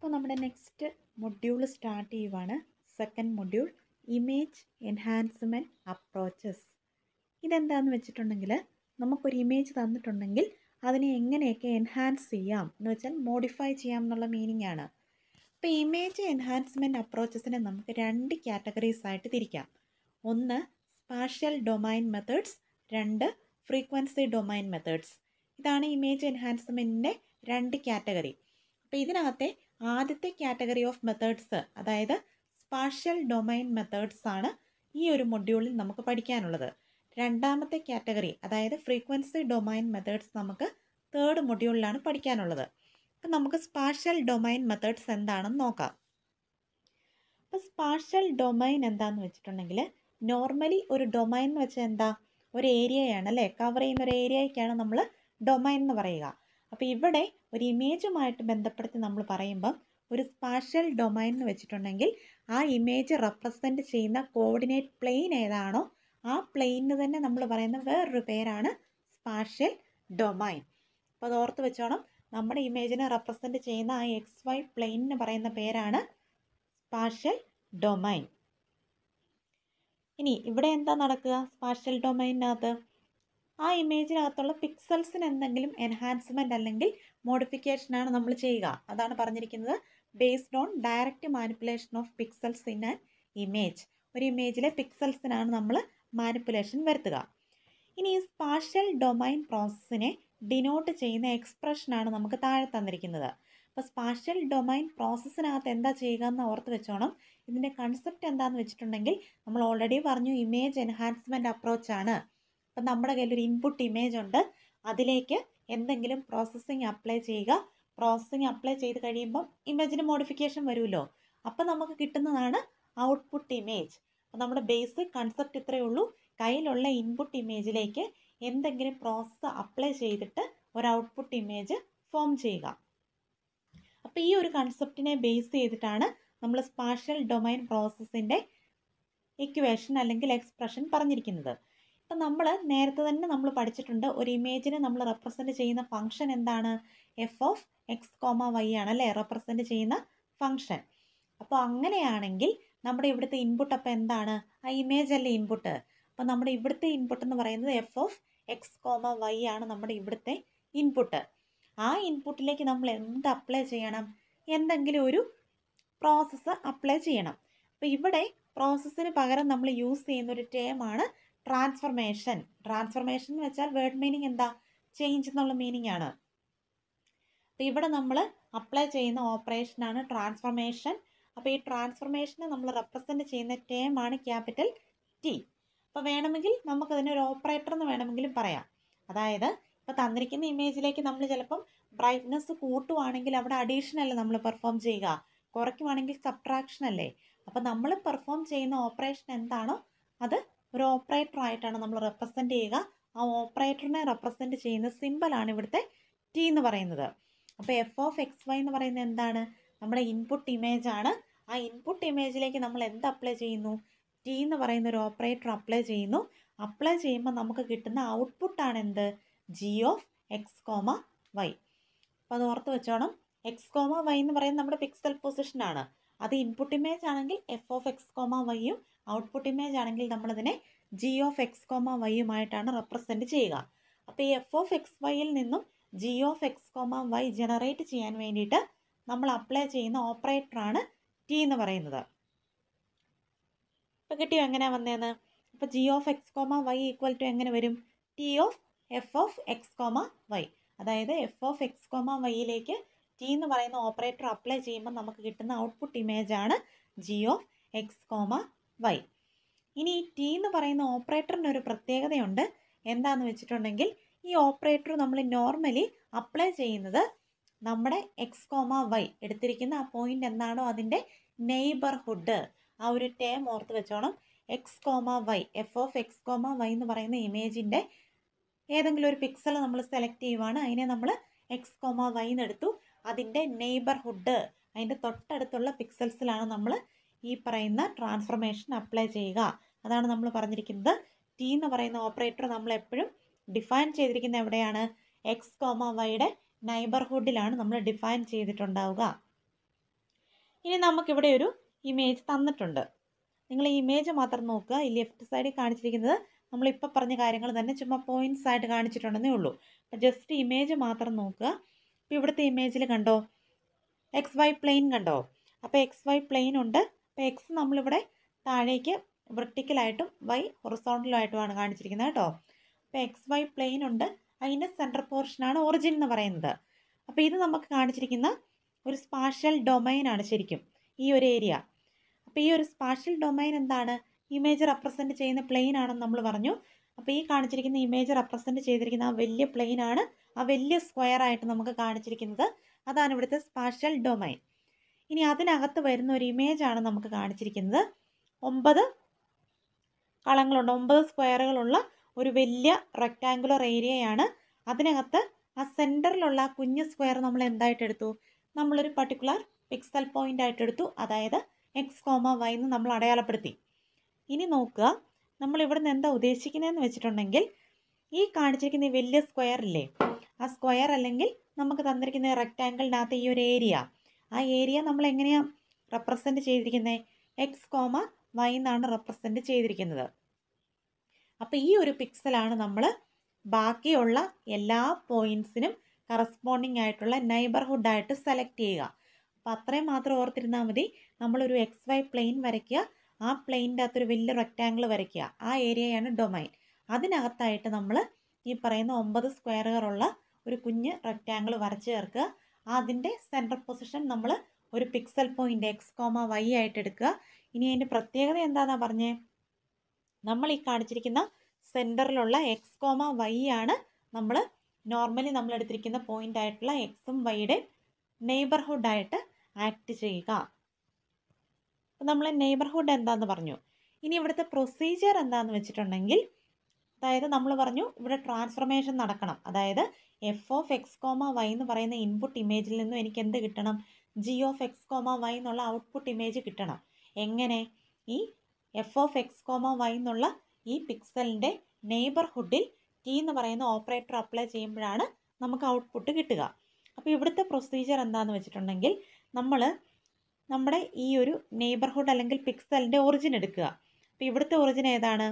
അപ്പോൾ നമ്മുടെ next module start ചെയ്യുവാണ് second module image enhancement approaches ഇതെന്താണെന്ന് വെച്ചിട്ടുണ്ടെങ്കിൽ നമുക്കൊരു ഇമേജ് തന്നിട്ടുണ്ടെങ്കിൽ അതിനെ എങ്ങനെയൊക്കെ എൻഹാൻസ് ചെയ്യാം എന്ന് വെച്ചാൽ മോഡിഫൈ ചെയ്യാം എന്നുള്ള മീനിങ് ആണ് അപ്പോൾ ഇമേജ് എൻഹാൻസ്മെൻറ്റ് അപ്രോച്ചസിനെ നമുക്ക് രണ്ട് കാറ്റഗറീസ് ആയിട്ട് തിരിക്കാം ഒന്ന് സ്പാഷ്യൽ ഡൊമൈൻ മെത്തേഡ്സ് രണ്ട് ഫ്രീക്വൻസി ഡൊമൈൻ മെത്തേഡ്സ് ഇതാണ് ഇമേജ് എൻഹാൻസ്മെൻറ്റിൻ്റെ രണ്ട് കാറ്റഗറി അപ്പോൾ ഇതിനകത്തെ ആദ്യത്തെ കാറ്റഗറി ഓഫ് മെത്തേഡ്സ് അതായത് സ്പാഷ്യൽ ഡൊമൈൻ മെത്തേഡ്സ് ആണ് ഈ ഒരു മൊഡ്യൂളിൽ നമുക്ക് പഠിക്കാനുള്ളത് രണ്ടാമത്തെ കാറ്റഗറി അതായത് ഫ്രീക്വൻസി ഡൊമൈൻ മെത്തേഡ്സ് നമുക്ക് തേർഡ് മൊഡ്യൂളിലാണ് പഠിക്കാനുള്ളത് അപ്പം നമുക്ക് സ്പാഷ്യൽ ഡൊമൈൻ മെത്തേഡ്സ് എന്താണെന്ന് നോക്കാം അപ്പോൾ സ്പാഷ്യൽ ഡൊമൈൻ എന്താണെന്ന് വെച്ചിട്ടുണ്ടെങ്കിൽ നോർമലി ഒരു ഡൊമൈൻ എന്ന് വെച്ചാൽ എന്താ ഒരു ഏരിയയാണ് അല്ലേ കവർ ചെയ്യുന്ന ഒരു ഏരിയയ്ക്കാണ് നമ്മൾ ഡൊമൈൻ എന്ന് പറയുക അപ്പോൾ ഇവിടെ ഒരു ഇമേജുമായിട്ട് ബന്ധപ്പെടുത്തി നമ്മൾ പറയുമ്പം ഒരു സ്പാഷ്യൽ ഡൊമൈൻ എന്ന് വെച്ചിട്ടുണ്ടെങ്കിൽ ആ ഇമേജ് റെപ്രസെൻറ്റ് ചെയ്യുന്ന കോർഡിനേറ്റ് പ്ലെയിൻ ഏതാണോ ആ പ്ലെയിനിന് തന്നെ നമ്മൾ പറയുന്ന വേറൊരു പേരാണ് സ്പാഷ്യൽ ഡൊമൈൻ അപ്പോൾ അത് ഓർത്ത് വെച്ചോണം നമ്മുടെ ഇമേജിനെ റെപ്രസെൻറ്റ് ചെയ്യുന്ന ആ എക്സ് വൈ പ്ലെയിനിന് പറയുന്ന പേരാണ് സ്പാഷ്യൽ ഡൊമൈൻ ഇനി ഇവിടെ എന്താ നടക്കുക സ്പാഷ്യൽ ഡൊമൈനകത്ത് ആ ഇമേജിനകത്തുള്ള പിക്സൽസിന് എന്തെങ്കിലും എൻഹാൻസ്മെൻറ്റ് അല്ലെങ്കിൽ മോഡിഫിക്കേഷനാണ് നമ്മൾ ചെയ്യുക അതാണ് പറഞ്ഞിരിക്കുന്നത് based on direct manipulation of pixels in an image ഒരു ഇമേജിലെ പിക്സൽസിനാണ് നമ്മൾ മാനിപ്പുലേഷൻ വരുത്തുക ഇനി ഈ സ്പാഷ്യൽ ഡൊമൈൻ പ്രോസസ്സിനെ ഡിനോട്ട് ചെയ്യുന്ന എക്സ്പ്രഷനാണ് നമുക്ക് താഴെ തന്നിരിക്കുന്നത് അപ്പോൾ സ്പാഷ്യൽ ഡൊമൈൻ പ്രോസസ്സിനകത്ത് എന്താ ചെയ്യുക എന്ന് ഓർത്ത് വെച്ചോണം ഇതിൻ്റെ കൺസെപ്റ്റ് എന്താണെന്ന് വെച്ചിട്ടുണ്ടെങ്കിൽ നമ്മൾ ഓൾറെഡി പറഞ്ഞു ഇമേജ് എൻഹാൻസ്മെൻറ്റ് അപ്രോച്ചാണ് അപ്പം നമ്മുടെ കയ്യിൽ ഒരു ഇൻപുട്ട് ഇമേജ് ഉണ്ട് അതിലേക്ക് എന്തെങ്കിലും പ്രോസസ്സിങ് അപ്ലൈ ചെയ്യുക പ്രോസസ്സിങ് അപ്ലൈ ചെയ്ത് കഴിയുമ്പം ഇമേജിന് മോഡിഫിക്കേഷൻ വരുമല്ലോ അപ്പം നമുക്ക് കിട്ടുന്നതാണ് ഔട്ട്പുട്ട് ഇമേജ് അപ്പം നമ്മുടെ ബേസിക് കൺസെപ്റ്റ് ഇത്രയേ ഉള്ളൂ കയ്യിലുള്ള ഇൻപുട്ട് ഇമേജിലേക്ക് എന്തെങ്കിലും പ്രോസസ്സ് അപ്ലൈ ചെയ്തിട്ട് ഒരു ഔട്ട്പുട്ട് ഇമേജ് ഫോം ചെയ്യുക അപ്പോൾ ഈ ഒരു കൺസെപ്റ്റിനെ ബേസ് ചെയ്തിട്ടാണ് നമ്മൾ സ്പാഷ്യൽ ഡൊമൈൻ പ്രോസസ്സിൻ്റെ ഇക്വേഷൻ അല്ലെങ്കിൽ എക്സ്പ്രഷൻ പറഞ്ഞിരിക്കുന്നത് അപ്പം നമ്മൾ നേരത്തെ തന്നെ നമ്മൾ പഠിച്ചിട്ടുണ്ട് ഒരു ഇമേജിനെ നമ്മൾ റെപ്രസെൻറ്റ് ചെയ്യുന്ന ഫംഗ്ഷൻ എന്താണ് f of X comma Y ആണ് അല്ലേ റെപ്രസെൻറ്റ് ചെയ്യുന്ന ഫംഗ്ഷൻ അപ്പോൾ അങ്ങനെയാണെങ്കിൽ നമ്മുടെ ഇവിടുത്തെ ഇൻപുട്ട് അപ്പോൾ എന്താണ് ആ ഇമേജ് അല്ലേ ഇൻപുട്ട് അപ്പോൾ നമ്മുടെ ഇവിടുത്തെ ഇൻപുട്ട് എന്ന് പറയുന്നത് f of X comma Y ആണ് നമ്മുടെ ഇവിടുത്തെ ഇൻപുട്ട് ആ ഇൻപുട്ടിലേക്ക് നമ്മൾ എന്ത് അപ്ലൈ ചെയ്യണം എന്തെങ്കിലും ഒരു പ്രോസസ്സ് അപ്ലൈ ചെയ്യണം അപ്പോൾ ഇവിടെ പ്രോസസ്സിന് പകരം നമ്മൾ യൂസ് ചെയ്യുന്ന ഒരു ടേമാണ് ട്രാൻസ്ഫർമേഷൻ ട്രാൻസ്ഫർമേഷൻ എന്ന് വെച്ചാൽ വേർഡ് മീനിങ് എന്താ ചേഞ്ച് എന്നുള്ള മീനിങ് ആണ് അപ്പോൾ ഇവിടെ നമ്മൾ അപ്ലൈ ചെയ്യുന്ന ഓപ്പറേഷനാണ് ട്രാൻസ്ഫർമേഷൻ അപ്പോൾ ഈ ട്രാൻസ്ഫർമേഷനെ നമ്മൾ റെപ്രസെൻറ്റ് ചെയ്യുന്ന ടേം ആണ് ക്യാപിറ്റൽ ടി അപ്പോൾ വേണമെങ്കിൽ നമുക്കതിനെ ഒരു ഓപ്പറേറ്റർ എന്ന് വേണമെങ്കിലും പറയാം അതായത് ഇപ്പോൾ തന്നിരിക്കുന്ന ഇമേജിലേക്ക് നമ്മൾ ചിലപ്പം ബ്രൈറ്റ്നസ് കൂട്ടുവാണെങ്കിൽ അവിടെ അഡീഷൻ അല്ലേ നമ്മൾ പെർഫോം ചെയ്യുക കുറയ്ക്കുവാണെങ്കിൽ സബ്ട്രാക്ഷൻ അല്ലേ അപ്പോൾ നമ്മൾ പെർഫോം ചെയ്യുന്ന ഓപ്പറേഷൻ എന്താണോ അത് ഒരു ഓപ്പറേറ്റർ ആയിട്ടാണ് നമ്മൾ റെപ്രസെൻ്റ് ചെയ്യുക ആ ഓപ്പറേറ്ററിനെ റെപ്രസെൻ്റ് ചെയ്യുന്ന സിമ്പിളാണ് ഇവിടുത്തെ ടി എന്ന് പറയുന്നത് അപ്പോൾ എഫ് ഓഫ് എക്സ് വൈ എന്ന് പറയുന്നത് എന്താണ് നമ്മുടെ ഇൻപുട്ട് ഇമേജ് ആണ് ആ ഇൻപുട്ട് ഇമേജിലേക്ക് നമ്മൾ എന്ത് അപ്ലൈ ചെയ്യുന്നു ടി എന്ന് പറയുന്ന ഒരു ഓപ്പറേറ്റർ അപ്ലൈ ചെയ്യുന്നു അപ്ലൈ ചെയ്യുമ്പോൾ നമുക്ക് കിട്ടുന്ന ഔട്ട്പുട്ടാണ് എന്ത് g of X comma y അപ്പോൾ അത് ഓർത്ത് വെച്ചോണം എക്സ് കോമ വൈ എന്ന് പറയുന്നത് നമ്മുടെ പിക്സൽ പൊസിഷനാണ് അത് ഇൻപുട്ട് ഇമേജ് ആണെങ്കിൽ എഫ് ഓഫ് എക്സ് കോമ വൈയും ഔട്ട്പുട്ട് ഇമേജ് ആണെങ്കിൽ നമ്മളതിനെ ജി ഓഫ് എക്സ് കോമ വൈയുമായിട്ടാണ് റെപ്രസെൻറ്റ് ചെയ്യുക അപ്പോൾ ഈ എഫ് ഓഫ് എക്സ് വൈയിൽ നിന്നും g of X comma y generate ചെയ്യാൻ വേണ്ടിയിട്ട് നമ്മൾ അപ്ലൈ ചെയ്യുന്ന ഓപ്പറേറ്ററാണ് ടി എന്ന് പറയുന്നത് ഇപ്പോൾ കിട്ടിയോ എങ്ങനെയാണ് വന്നതെന്ന് അപ്പോൾ g of X comma y equal to എങ്ങനെ വരും t of f of X comma y അതായത് എഫ് ഓഫ് എക്സ് കോമ വൈയിലേക്ക് ടി എന്ന് പറയുന്ന ഓപ്പറേറ്റർ അപ്ലൈ ചെയ്യുമ്പോൾ നമുക്ക് കിട്ടുന്ന ഔട്ട്പുട്ട് ഇമേജാണ് g of X comma y ഇനി ടി എന്ന് പറയുന്ന ഓപ്പറേറ്ററിന് ഒരു പ്രത്യേകതയുണ്ട് എന്താണെന്ന് വെച്ചിട്ടുണ്ടെങ്കിൽ ഈ ഓപ്പറേറ്റർ നമ്മൾ നോർമലി അപ്ലൈ ചെയ്യുന്നത് നമ്മുടെ എക്സ് കോമ വൈ എടുത്തിരിക്കുന്ന ആ പോയിൻ്റ് എന്താണോ അതിൻ്റെ നെയ്ബർഹുഡ് ആ ഒരു ടേം ഓർത്ത് വെച്ചോണം x comma y f of X comma y എന്ന് പറയുന്ന ഇമേജിൻ്റെ ഏതെങ്കിലും ഒരു പിക്സൽ നമ്മൾ സെലക്ട് ചെയ്യുവാണ് അതിനെ നമ്മൾ എക്സ് കോമ വൈ എന്നെടുത്തു അതിൻ്റെ നെയ്ബർഹുഡ് അതിൻ്റെ തൊട്ടടുത്തുള്ള പിക്സൽസിലാണ് നമ്മൾ ഈ പറയുന്ന ട്രാൻസ്ഫർമേഷൻ അപ്ലൈ ചെയ്യുക അതാണ് നമ്മൾ പറഞ്ഞിരിക്കുന്നത് ടി എന്ന് പറയുന്ന ഓപ്പറേറ്റർ നമ്മൾ എപ്പോഴും ഡിഫൈൻ ചെയ്തിരിക്കുന്ന എവിടെയാണ് എക്സ് കോമ വൈയുടെ നൈബർഹുഡിലാണ് നമ്മൾ ഡിഫൈൻ ചെയ്തിട്ടുണ്ടാവുക ഇനി നമുക്കിവിടെ ഒരു ഇമേജ് തന്നിട്ടുണ്ട് നിങ്ങൾ ഈ ഇമേജ് മാത്രം നോക്കുക ഈ ലെഫ്റ്റ് സൈഡിൽ കാണിച്ചിരിക്കുന്നത് നമ്മളിപ്പോൾ പറഞ്ഞ കാര്യങ്ങൾ തന്നെ ചുമ്മാ പോയിൻറ്റ്സ് ആയിട്ട് കാണിച്ചിട്ടുണ്ടെന്നേ ഉള്ളൂ അപ്പം ജസ്റ്റ് ഇമേജ് മാത്രം നോക്കുക അപ്പോൾ ഇവിടുത്തെ ഇമേജിൽ കണ്ടോ എക്സ് വൈ പ്ലെയിൻ കണ്ടോ അപ്പോൾ എക്സ് വൈ പ്ലെയിൻ ഉണ്ട് അപ്പോൾ എക്സ് നമ്മളിവിടെ താഴേക്ക് വെർട്ടിക്കലായിട്ടും വൈ ഹൊറസോണ്ടലായിട്ടുമാണ് കാണിച്ചിരിക്കുന്നത് കേട്ടോ അപ്പോൾ എക്സ് വൈ പ്ലെയിൻ ഉണ്ട് അതിൻ്റെ സെൻറ്റർ പോർഷനാണ് ഒറിജിൻ എന്ന് പറയുന്നത് അപ്പോൾ ഇത് നമുക്ക് കാണിച്ചിരിക്കുന്ന ഒരു സ്പാഷ്യൽ ഡൊമൈനാണ് ശരിക്കും ഈ ഒരു ഏരിയ അപ്പോൾ ഈ ഒരു സ്പാഷ്യൽ ഡൊമൈൻ എന്താണ് ഇമേജ് റെപ്രസെൻറ്റ് ചെയ്യുന്ന പ്ലെയിൻ ആണെന്ന് നമ്മൾ പറഞ്ഞു അപ്പോൾ ഈ കാണിച്ചിരിക്കുന്ന ഇമേജ് റെപ്രസെൻറ്റ് ചെയ്തിരിക്കുന്ന ആ വലിയ പ്ലെയിൻ ആണ് ആ വലിയ സ്ക്വയർ ആയിട്ട് നമുക്ക് കാണിച്ചിരിക്കുന്നത് അതാണ് ഇവിടുത്തെ സ്പാഷ്യൽ ഡൊമൈൻ ഇനി അതിനകത്ത് വരുന്ന ഒരു ഇമേജാണ് നമുക്ക് കാണിച്ചിരിക്കുന്നത് ഒമ്പത് കളങ്ങളുണ്ട് ഒമ്പത് സ്ക്വയറുകളുള്ള ഒരു വലിയ റെക്റ്റാങ്കുലർ ഏരിയയാണ് അതിനകത്ത് ആ സെൻറ്ററിലുള്ള കുഞ്ഞ് സ്ക്വയർ നമ്മൾ എന്തായിട്ട് എടുത്തു നമ്മളൊരു പർട്ടിക്കുലർ പിക്സൽ പോയിൻ്റ് ആയിട്ട് എടുത്തു അതായത് എക്സ് കോമ വൈ എന്ന് നമ്മൾ അടയാളപ്പെടുത്തി ഇനി നോക്കുക നമ്മൾ നിന്ന് എന്താ ഉദ്ദേശിക്കുന്നതെന്ന് വെച്ചിട്ടുണ്ടെങ്കിൽ ഈ കാണിച്ചിരിക്കുന്ന ഈ വലിയ ഇല്ലേ ആ സ്ക്വയർ അല്ലെങ്കിൽ നമുക്ക് തന്നിരിക്കുന്ന റെക്റ്റാങ്കിളിനകത്ത് ഈ ഒരു ഏരിയ ആ ഏരിയ നമ്മൾ എങ്ങനെയാണ് റെപ്രസെൻറ്റ് ചെയ്തിരിക്കുന്നത് എക്സ് കോമ വൈ എന്നാണ് റെപ്രസെൻറ്റ് ചെയ്തിരിക്കുന്നത് അപ്പോൾ ഈ ഒരു പിക്സലാണ് നമ്മൾ ബാക്കിയുള്ള എല്ലാ പോയിൻസിനും കറസ്പോണ്ടിങ് ആയിട്ടുള്ള നൈബർഹുഡായിട്ട് സെലക്ട് ചെയ്യുക അപ്പോൾ അത്രയും മാത്രം ഓർത്തിരുന്നാൽ മതി നമ്മളൊരു എക്സ് വൈ പ്ലെയിൻ വരയ്ക്കുക ആ പ്ലെയിനിൻ്റെ അകത്തൊരു വലിയ റെക്റ്റാങ്കിൾ വരയ്ക്കുക ആ ഏരിയയാണ് ഡൊമൈൻ അതിനകത്തായിട്ട് നമ്മൾ ഈ പറയുന്ന ഒമ്പത് സ്ക്വയറുകളുള്ള ഒരു കുഞ്ഞ് റെക്റ്റാങ്കിൾ വരച്ച് ചേർക്കുക അതിൻ്റെ സെൻറ്റർ പൊസിഷൻ നമ്മൾ ഒരു pixel point x comma y ആയിട്ട് എടുക്കുക ഇനി അതിൻ്റെ പ്രത്യേകത എന്താണെന്നാ പറഞ്ഞേ നമ്മൾ ഈ കാണിച്ചിരിക്കുന്ന സെൻറ്ററിലുള്ള എക്സ് കോമ വൈ ആണ് നമ്മൾ നോർമലി നമ്മൾ എടുത്തിരിക്കുന്ന പോയിൻ്റ് ആയിട്ടുള്ള എക്സും വൈയുടെ നെയ്ബർഹുഡായിട്ട് ആക്ട് ചെയ്യുക നമ്മൾ നെയ്ബർഹുഡ് എന്താണെന്ന് പറഞ്ഞു ഇനി ഇവിടുത്തെ പ്രൊസീജിയർ എന്താണെന്ന് വെച്ചിട്ടുണ്ടെങ്കിൽ അതായത് നമ്മൾ പറഞ്ഞു ഇവിടെ ട്രാൻസ്ഫർമേഷൻ നടക്കണം അതായത് F of X comma y എന്ന് പറയുന്ന ഇൻപുട്ട് ഇമേജിൽ നിന്നും എനിക്ക് എന്ത് കിട്ടണം g of X comma y എന്നുള്ള ഔട്ട്പുട്ട് ഇമേജ് കിട്ടണം എങ്ങനെ ഈ f of X comma y എന്നുള്ള ഈ പിക്സലിൻ്റെ നെയ്ബർഹുഡിൽ ടി എന്ന് പറയുന്ന ഓപ്പറേറ്റർ അപ്ലൈ ചെയ്യുമ്പോഴാണ് നമുക്ക് ഔട്ട്പുട്ട് കിട്ടുക അപ്പോൾ ഇവിടുത്തെ പ്രൊസീജിയർ എന്താണെന്ന് വെച്ചിട്ടുണ്ടെങ്കിൽ നമ്മൾ നമ്മുടെ ഈ ഒരു നെയ്ബർഹുഡ് അല്ലെങ്കിൽ പിക്സലിൻ്റെ ഒറിജിൻ എടുക്കുക അപ്പോൾ ഇവിടുത്തെ ഒറിജിൻ ഏതാണ്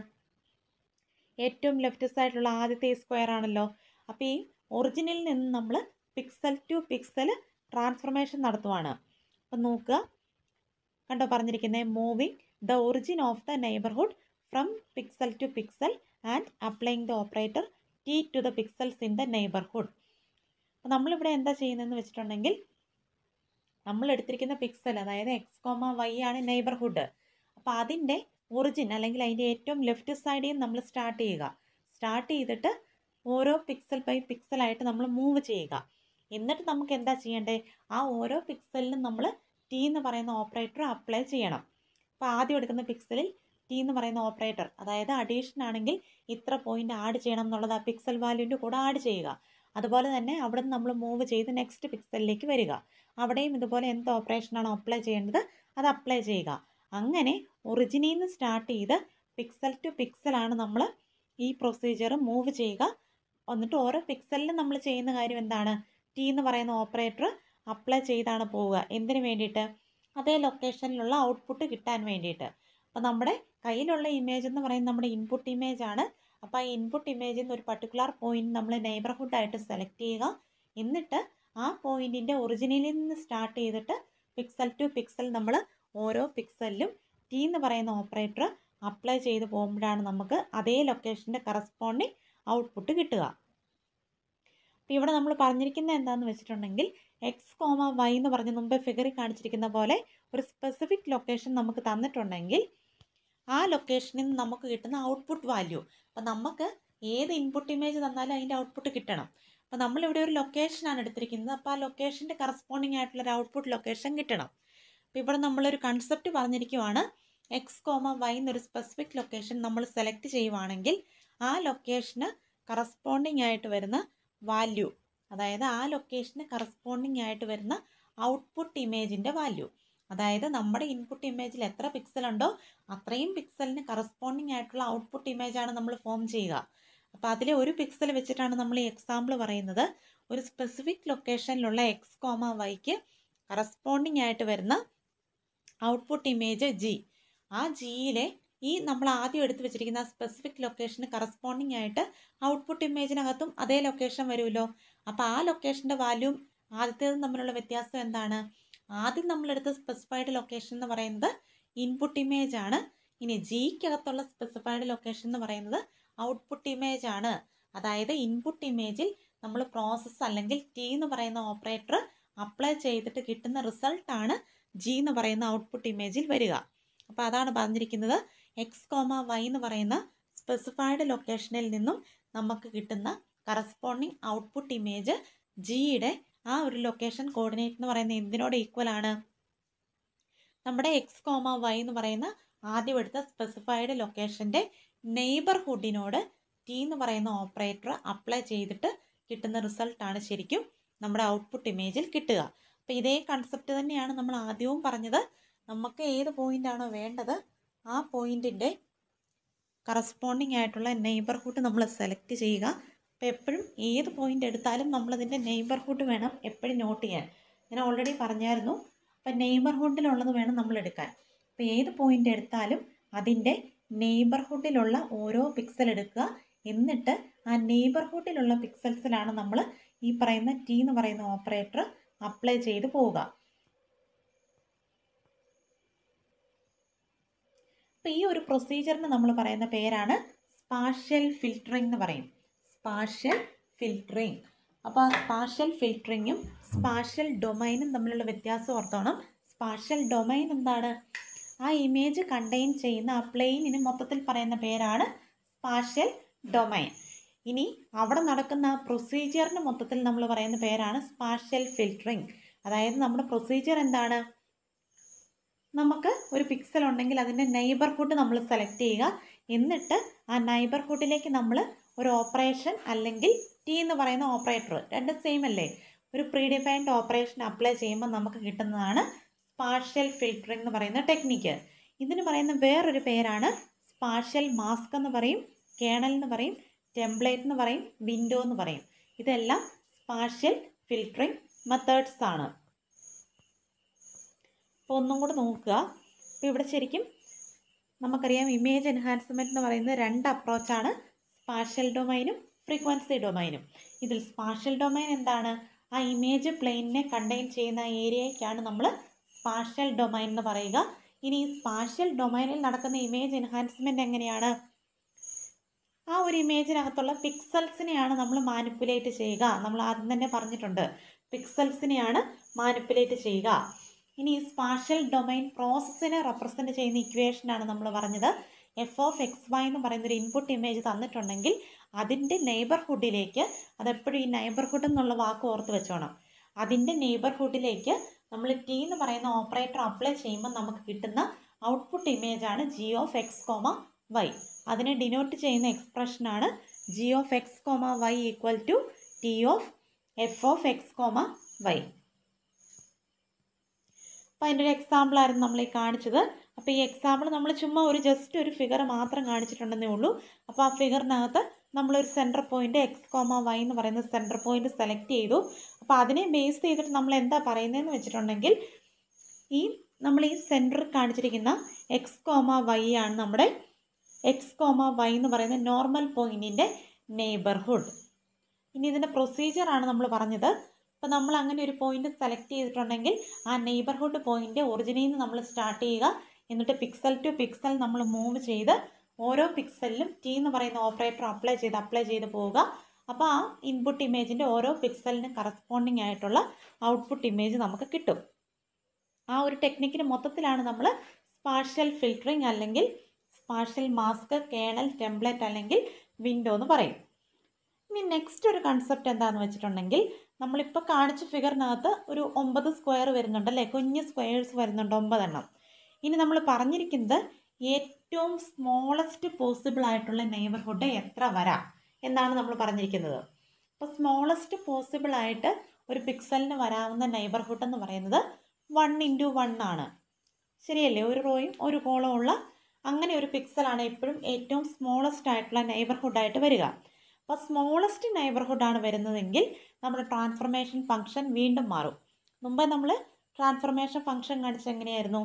ഏറ്റവും ലെഫ്റ്റ് സൈഡിലുള്ള ആദ്യത്തെ സ്ക്വയർ ആണല്ലോ അപ്പം ഈ ഒറിജിനിൽ നിന്ന് നമ്മൾ പിക്സൽ ടു പിക്സൽ ട്രാൻസ്ഫർമേഷൻ നടത്തുവാണ് അപ്പം നോക്കുക കണ്ടോ പറഞ്ഞിരിക്കുന്നത് moving the origin of the neighbourhood from pixel to pixel and applying the operator t to the pixels in the neighbourhood അപ്പം നമ്മളിവിടെ എന്താ ചെയ്യുന്നതെന്ന് വെച്ചിട്ടുണ്ടെങ്കിൽ നമ്മൾ എടുത്തിരിക്കുന്ന പിക്സൽ അതായത് എക്സ് കോമ വൈ ആണ് നെയബർഹുഡ് അപ്പോൾ അതിൻ്റെ ഒറിജിൻ അല്ലെങ്കിൽ അതിൻ്റെ ഏറ്റവും ലെഫ്റ്റ് സൈഡിൽ നമ്മൾ സ്റ്റാർട്ട് ചെയ്യുക സ്റ്റാർട്ട് ചെയ്തിട്ട് ഓരോ പിക്സൽ ബൈ പിക്സലായിട്ട് നമ്മൾ മൂവ് ചെയ്യുക എന്നിട്ട് നമുക്ക് എന്താ ചെയ്യേണ്ടേ ആ ഓരോ പിക്സലിനും നമ്മൾ ടി എന്ന് പറയുന്ന ഓപ്പറേറ്റർ അപ്ലൈ ചെയ്യണം അപ്പോൾ ആദ്യം എടുക്കുന്ന പിക്സലിൽ ടി എന്ന് പറയുന്ന ഓപ്പറേറ്റർ അതായത് അഡീഷൻ ആണെങ്കിൽ ഇത്ര പോയിന്റ് ആഡ് ചെയ്യണം എന്നുള്ളത് ആ പിക്സൽ വാല്യൂവിൻ്റെ കൂടെ ആഡ് ചെയ്യുക അതുപോലെ തന്നെ അവിടെ നിന്ന് നമ്മൾ മൂവ് ചെയ്ത് നെക്സ്റ്റ് പിക്സലിലേക്ക് വരിക അവിടെയും ഇതുപോലെ എന്ത് ഓപ്പറേഷനാണോ അപ്ലൈ ചെയ്യേണ്ടത് അത് അപ്ലൈ ചെയ്യുക അങ്ങനെ ഒറിജിനിൽ നിന്ന് സ്റ്റാർട്ട് ചെയ്ത് പിക്സൽ ടു പിക്സലാണ് നമ്മൾ ഈ പ്രൊസീജിയർ മൂവ് ചെയ്യുക എന്നിട്ട് ഓരോ പിക്സലിലും നമ്മൾ ചെയ്യുന്ന കാര്യം എന്താണ് ടി എന്ന് പറയുന്ന ഓപ്പറേറ്റർ അപ്ലൈ ചെയ്താണ് പോവുക എന്തിനു വേണ്ടിയിട്ട് അതേ ലൊക്കേഷനിലുള്ള ഔട്ട്പുട്ട് കിട്ടാൻ വേണ്ടിയിട്ട് അപ്പോൾ നമ്മുടെ കയ്യിലുള്ള ഇമേജ് എന്ന് പറയുന്നത് നമ്മുടെ ഇൻപുട്ട് ഇമേജ് ആണ് അപ്പോൾ ആ ഇൻപുട്ട് ഇമേജിൽ നിന്ന് ഒരു പർട്ടിക്കുലർ പോയിന്റ് നമ്മൾ നെയ്ബർഹുഡായിട്ട് സെലക്ട് ചെയ്യുക എന്നിട്ട് ആ പോയിൻറ്റിൻ്റെ ഒറിജിനലിൽ നിന്ന് സ്റ്റാർട്ട് ചെയ്തിട്ട് പിക്സൽ ടു പിക്സൽ നമ്മൾ ഓരോ പിക്സലിലും ടി എന്ന് പറയുന്ന ഓപ്പറേറ്റർ അപ്ലൈ ചെയ്ത് പോകുമ്പോഴാണ് നമുക്ക് അതേ ലൊക്കേഷൻ്റെ കറസ്പോണ്ടിങ് ഔട്ട്പുട്ട് കിട്ടുക അപ്പോൾ ഇവിടെ നമ്മൾ പറഞ്ഞിരിക്കുന്നത് എന്താണെന്ന് വെച്ചിട്ടുണ്ടെങ്കിൽ എക്സ് കോമ വൈ എന്ന് പറഞ്ഞ് മുമ്പേ ഫിഗറിൽ കാണിച്ചിരിക്കുന്ന പോലെ ഒരു സ്പെസിഫിക് ലൊക്കേഷൻ നമുക്ക് തന്നിട്ടുണ്ടെങ്കിൽ ആ ലൊക്കേഷനിൽ നിന്ന് നമുക്ക് കിട്ടുന്ന ഔട്ട്പുട്ട് വാല്യൂ അപ്പോൾ നമുക്ക് ഏത് ഇൻപുട്ട് ഇമേജ് തന്നാലും അതിൻ്റെ ഔട്ട്പുട്ട് കിട്ടണം അപ്പോൾ നമ്മളിവിടെ ഒരു ലൊക്കേഷനാണ് എടുത്തിരിക്കുന്നത് അപ്പോൾ ആ ലൊക്കേഷൻ്റെ കറസ്പോണ്ടിങ് ആയിട്ടുള്ള ഒരു ഔട്ട്പുട്ട് ലൊക്കേഷൻ കിട്ടണം അപ്പോൾ ഇവിടെ നമ്മളൊരു കൺസെപ്റ്റ് പറഞ്ഞിരിക്കുവാണ് എക്സ് കോമ വൈ എന്നൊരു സ്പെസിഫിക് ലൊക്കേഷൻ നമ്മൾ സെലക്ട് ചെയ്യുവാണെങ്കിൽ ആ ലൊക്കേഷന് കറസ്പോണ്ടിങ് ആയിട്ട് വരുന്ന വാല്യൂ അതായത് ആ ലൊക്കേഷന് കറസ്പോണ്ടിങ് ആയിട്ട് വരുന്ന ഔട്ട്പുട്ട് ഇമേജിൻ്റെ വാല്യൂ അതായത് നമ്മുടെ ഇൻപുട്ട് ഇമേജിൽ എത്ര പിക്സൽ ഉണ്ടോ അത്രയും പിക്സലിന് കറസ്പോണ്ടിങ് ആയിട്ടുള്ള ഔട്ട്പുട്ട് ഇമേജാണ് നമ്മൾ ഫോം ചെയ്യുക അപ്പോൾ അതിലെ ഒരു പിക്സൽ വെച്ചിട്ടാണ് നമ്മൾ ഈ എക്സാമ്പിൾ പറയുന്നത് ഒരു സ്പെസിഫിക് ലൊക്കേഷനിലുള്ള എക്സ് കോമ വൈക്ക് കറസ്പോണ്ടിങ് ആയിട്ട് വരുന്ന ഔട്ട്പുട്ട് ഇമേജ് ജി ആ ജിയിലെ ഈ നമ്മൾ ആദ്യം എടുത്തു വെച്ചിരിക്കുന്ന സ്പെസിഫിക് ലൊക്കേഷന് കറസ്പോണ്ടിങ് ആയിട്ട് ഔട്ട്പുട്ട് ഇമേജിനകത്തും അതേ ലൊക്കേഷൻ വരുമല്ലോ അപ്പോൾ ആ ലൊക്കേഷൻ്റെ വാല്യൂ ആദ്യത്തേതും തമ്മിലുള്ള വ്യത്യാസം എന്താണ് ആദ്യം നമ്മളെടുത്ത സ്പെസിഫൈഡ് ലൊക്കേഷൻ എന്ന് പറയുന്നത് ഇൻപുട്ട് ഇമേജ് ആണ് ഇനി ജിക്കകത്തുള്ള സ്പെസിഫൈഡ് ലൊക്കേഷൻ എന്ന് പറയുന്നത് ഔട്ട്പുട്ട് ഇമേജ് ആണ് അതായത് ഇൻപുട്ട് ഇമേജിൽ നമ്മൾ പ്രോസസ്സ് അല്ലെങ്കിൽ ടി എന്ന് പറയുന്ന ഓപ്പറേറ്റർ അപ്ലൈ ചെയ്തിട്ട് കിട്ടുന്ന റിസൾട്ടാണ് ജി എന്ന് പറയുന്ന ഔട്ട്പുട്ട് ഇമേജിൽ വരിക അപ്പോൾ അതാണ് പറഞ്ഞിരിക്കുന്നത് എക്സ് കോമ വൈ എന്ന് പറയുന്ന സ്പെസിഫൈഡ് ലൊക്കേഷനിൽ നിന്നും നമുക്ക് കിട്ടുന്ന കറസ്പോണ്ടിങ് ഔട്ട്പുട്ട് ഇമേജ് ജിയുടെ ആ ഒരു ലൊക്കേഷൻ കോർഡിനേറ്റ് എന്ന് പറയുന്ന എന്തിനോട് ഈക്വൽ ആണ് നമ്മുടെ എക്സ് കോമ വൈ എന്ന് പറയുന്ന ആദ്യം എടുത്ത സ്പെസിഫൈഡ് ലൊക്കേഷൻ്റെ നെയ്ബർഹുഡിനോട് ടി എന്ന് പറയുന്ന ഓപ്പറേറ്റർ അപ്ലൈ ചെയ്തിട്ട് കിട്ടുന്ന റിസൾട്ടാണ് ശരിക്കും നമ്മുടെ ഔട്ട്പുട്ട് ഇമേജിൽ കിട്ടുക അപ്പോൾ ഇതേ കൺസെപ്റ്റ് തന്നെയാണ് നമ്മൾ ആദ്യവും പറഞ്ഞത് നമുക്ക് ഏത് പോയിൻ്റാണോ വേണ്ടത് ആ പോയിൻറ്റിൻ്റെ കറസ്പോണ്ടിങ് ആയിട്ടുള്ള നെയ്ബർഹുഡ് നമ്മൾ സെലക്ട് ചെയ്യുക അപ്പോൾ എപ്പോഴും ഏത് പോയിൻ്റ് എടുത്താലും നമ്മളതിൻ്റെ നെയ്ബർഹുഡ് വേണം എപ്പോഴും നോട്ട് ചെയ്യാൻ ഞാൻ ഓൾറെഡി പറഞ്ഞായിരുന്നു അപ്പം നെയ്ബർഹുഡിലുള്ളത് വേണം നമ്മൾ എടുക്കാൻ അപ്പോൾ ഏത് പോയിൻ്റ് എടുത്താലും അതിൻ്റെ നെയ്ബർഹുഡിലുള്ള ഓരോ പിക്സൽ എടുക്കുക എന്നിട്ട് ആ നെയ്ബർഹുഡിലുള്ള പിക്സൽസിലാണ് നമ്മൾ ഈ പറയുന്ന ടി എന്ന് പറയുന്ന ഓപ്പറേറ്റർ അപ്ലൈ ചെയ്ത് പോവുക അപ്പം ഈ ഒരു പ്രൊസീജിയറിന് നമ്മൾ പറയുന്ന പേരാണ് സ്പാഷ്യൽ ഫിൽറ്ററിംഗ് എന്ന് പറയും സ്പാഷ്യൽ ഫിൽറ്ററിംഗ് അപ്പോൾ സ്പാഷ്യൽ ഫിൽറ്ററിങ്ങും സ്പാഷ്യൽ ഡൊമൈനും തമ്മിലുള്ള വ്യത്യാസം ഓർത്തോണം സ്പാഷ്യൽ ഡൊമൈൻ എന്താണ് ആ ഇമേജ് കണ്ടെയ്ൻ ചെയ്യുന്ന ആ പ്ലെയിനിന് മൊത്തത്തിൽ പറയുന്ന പേരാണ് സ്പാഷ്യൽ ഡൊമൈൻ ഇനി അവിടെ നടക്കുന്ന പ്രൊസീജിയറിന് മൊത്തത്തിൽ നമ്മൾ പറയുന്ന പേരാണ് സ്പാഷ്യൽ ഫിൽറ്ററിങ് അതായത് നമ്മുടെ പ്രൊസീജിയർ എന്താണ് നമുക്ക് ഒരു പിക്സൽ ഉണ്ടെങ്കിൽ അതിൻ്റെ നൈബർഹുഡ് നമ്മൾ സെലക്ട് ചെയ്യുക എന്നിട്ട് ആ നൈബർഹുഡിലേക്ക് നമ്മൾ ഒരു ഓപ്പറേഷൻ അല്ലെങ്കിൽ ടി എന്ന് പറയുന്ന ഓപ്പറേറ്റർ രണ്ട് സെയിം അല്ലേ ഒരു പ്രീഡിഫൈൻഡ് ഓപ്പറേഷൻ അപ്ലൈ ചെയ്യുമ്പോൾ നമുക്ക് കിട്ടുന്നതാണ് സ്പാഷ്യൽ ഫിൽട്ടറിംഗ് എന്ന് പറയുന്ന ടെക്നിക്ക് ഇതിന് പറയുന്ന വേറൊരു പേരാണ് സ്പാഷ്യൽ മാസ്ക് എന്ന് പറയും കേണൽ എന്ന് പറയും ടെംപ്ലേറ്റ് എന്ന് പറയും വിൻഡോ എന്ന് പറയും ഇതെല്ലാം പാർഷ്യൽ ഫിൽറ്ററിംഗ് മെത്തേഡ്സ് ആണ് അപ്പോൾ ഒന്നും കൂടെ നോക്കുക ഇപ്പോൾ ഇവിടെ ശരിക്കും നമുക്കറിയാം ഇമേജ് എൻഹാൻസ്മെൻറ്റ് എന്ന് പറയുന്നത് രണ്ട് അപ്രോച്ചാണ് സ്പാഷ്യൽ ഡൊമൈനും ഫ്രീക്വൻസി ഡൊമൈനും ഇതിൽ സ്പാഷ്യൽ ഡൊമൈൻ എന്താണ് ആ ഇമേജ് പ്ലെയിനിനെ കണ്ടെയ്ൻ ചെയ്യുന്ന ഏരിയയ്ക്കാണ് നമ്മൾ സ്പാഷ്യൽ ഡൊമൈൻ എന്ന് പറയുക ഇനി ഈ സ്പാഷ്യൽ ഡൊമൈനിൽ നടക്കുന്ന ഇമേജ് എൻഹാൻസ്മെൻറ്റ് എങ്ങനെയാണ് ആ ഒരു ഇമേജിനകത്തുള്ള പിക്സൽസിനെയാണ് നമ്മൾ മാനിപ്പുലേറ്റ് ചെയ്യുക നമ്മൾ ആദ്യം തന്നെ പറഞ്ഞിട്ടുണ്ട് പിക്സൽസിനെയാണ് മാനിപ്പുലേറ്റ് ചെയ്യുക ഇനി സ്പാഷ്യൽ ഡൊമൈൻ പ്രോസസ്സിനെ റെപ്രസെൻറ്റ് ചെയ്യുന്ന ഇക്വേഷനാണ് നമ്മൾ പറഞ്ഞത് എഫ് ഓഫ് എക്സ് വൈ എന്ന് പറയുന്നൊരു ഇൻപുട്ട് ഇമേജ് തന്നിട്ടുണ്ടെങ്കിൽ അതിൻ്റെ നെയ്ബർഹുഡിലേക്ക് അതെപ്പോഴും ഈ നെയ്ബർഹുഡ് എന്നുള്ള വാക്ക് ഓർത്ത് വെച്ചോണം അതിൻ്റെ നെയ്ബർഹുഡിലേക്ക് നമ്മൾ ടി എന്ന് പറയുന്ന ഓപ്പറേറ്റർ അപ്ലൈ ചെയ്യുമ്പോൾ നമുക്ക് കിട്ടുന്ന ഔട്ട്പുട്ട് ഇമേജാണ് g of X comma y അതിനെ ഡിനോട്ട് ചെയ്യുന്ന എക്സ്പ്രഷനാണ് g of X comma y equal to T of f of X comma y അപ്പോൾ അതിൻ്റെ ഒരു എക്സാമ്പിളായിരുന്നു നമ്മൾ ഈ കാണിച്ചത് അപ്പോൾ ഈ എക്സാമ്പിൾ നമ്മൾ ചുമ്മാ ഒരു ജസ്റ്റ് ഒരു ഫിഗർ മാത്രം കാണിച്ചിട്ടുണ്ടെന്നേ ഉള്ളൂ അപ്പോൾ ആ ഫിഗറിനകത്ത് നമ്മളൊരു centre point x comma y എന്ന് പറയുന്ന സെൻറ്റർ പോയിൻറ്റ് സെലക്ട് ചെയ്തു അപ്പോൾ അതിനെ ബേസ് ചെയ്തിട്ട് നമ്മൾ എന്താ പറയുന്നതെന്ന് വെച്ചിട്ടുണ്ടെങ്കിൽ ഈ നമ്മൾ ഈ സെൻറ്റർ കാണിച്ചിരിക്കുന്ന എക്സ് കോമ വൈ ആണ് നമ്മുടെ എക്സ് കോമ വൈ എന്ന് പറയുന്ന നോർമൽ പോയിൻറ്റിൻ്റെ നെയ്ബർഹുഡ് ഇനി ഇതിൻ്റെ പ്രൊസീജിയറാണ് നമ്മൾ പറഞ്ഞത് അപ്പോൾ നമ്മൾ അങ്ങനെ ഒരു പോയിന്റ് സെലക്ട് ചെയ്തിട്ടുണ്ടെങ്കിൽ ആ നെയ്ബർഹുഡ് പോയിന്റ് ഒറിജിനിൽ നിന്ന് നമ്മൾ സ്റ്റാർട്ട് ചെയ്യുക എന്നിട്ട് പിക്സൽ ടു പിക്സൽ നമ്മൾ മൂവ് ചെയ്ത് ഓരോ പിക്സലിലും ടി എന്ന് പറയുന്ന ഓപ്പറേറ്റർ അപ്ലൈ ചെയ്ത് അപ്ലൈ ചെയ്ത് പോവുക അപ്പോൾ ആ ഇൻപുട്ട് ഇമേജിൻ്റെ ഓരോ പിക്സലിന് കറസ്പോണ്ടിങ് ആയിട്ടുള്ള ഔട്ട്പുട്ട് ഇമേജ് നമുക്ക് കിട്ടും ആ ഒരു ടെക്നിക്കിന് മൊത്തത്തിലാണ് നമ്മൾ സ്പാർഷ്യൽ ഫിൽറ്ററിങ് അല്ലെങ്കിൽ പാർഷ്യൽ മാസ്ക് കേണൽ ടെംപ്ലേറ്റ് അല്ലെങ്കിൽ വിൻഡോ എന്ന് പറയും ഇനി നെക്സ്റ്റ് ഒരു കൺസെപ്റ്റ് എന്താണെന്ന് വെച്ചിട്ടുണ്ടെങ്കിൽ നമ്മളിപ്പോൾ കാണിച്ച ഫിഗറിനകത്ത് ഒരു ഒമ്പത് സ്ക്വയർ വരുന്നുണ്ട് അല്ലേ കുഞ്ഞ് സ്ക്വയേഴ്സ് വരുന്നുണ്ട് ഒമ്പതെണ്ണം ഇനി നമ്മൾ പറഞ്ഞിരിക്കുന്നത് ഏറ്റവും സ്മോളസ്റ്റ് പോസിബിൾ ആയിട്ടുള്ള നെയ്ബർഹുഡ് എത്ര വരാം എന്നാണ് നമ്മൾ പറഞ്ഞിരിക്കുന്നത് അപ്പോൾ സ്മോളസ്റ്റ് പോസിബിൾ ആയിട്ട് ഒരു പിക്സലിന് വരാവുന്ന നെയ്ബർഹുഡ് എന്ന് പറയുന്നത് വൺ ഇൻറ്റു വൺ ആണ് ശരിയല്ലേ ഒരു റോയും ഒരു കോളവും ഉള്ള അങ്ങനെ ഒരു പിക്സലാണ് എപ്പോഴും ഏറ്റവും സ്മോളസ്റ്റ് ആയിട്ടുള്ള നെയ്ബർഹുഡായിട്ട് വരിക അപ്പോൾ സ്മോളസ്റ്റ് നെയ്ബർഹുഡാണ് വരുന്നതെങ്കിൽ നമ്മുടെ ട്രാൻസ്ഫർമേഷൻ ഫംഗ്ഷൻ വീണ്ടും മാറും മുമ്പ് നമ്മൾ ട്രാൻസ്ഫർമേഷൻ ഫംഗ്ഷൻ കാണിച്ചെങ്ങനെയായിരുന്നു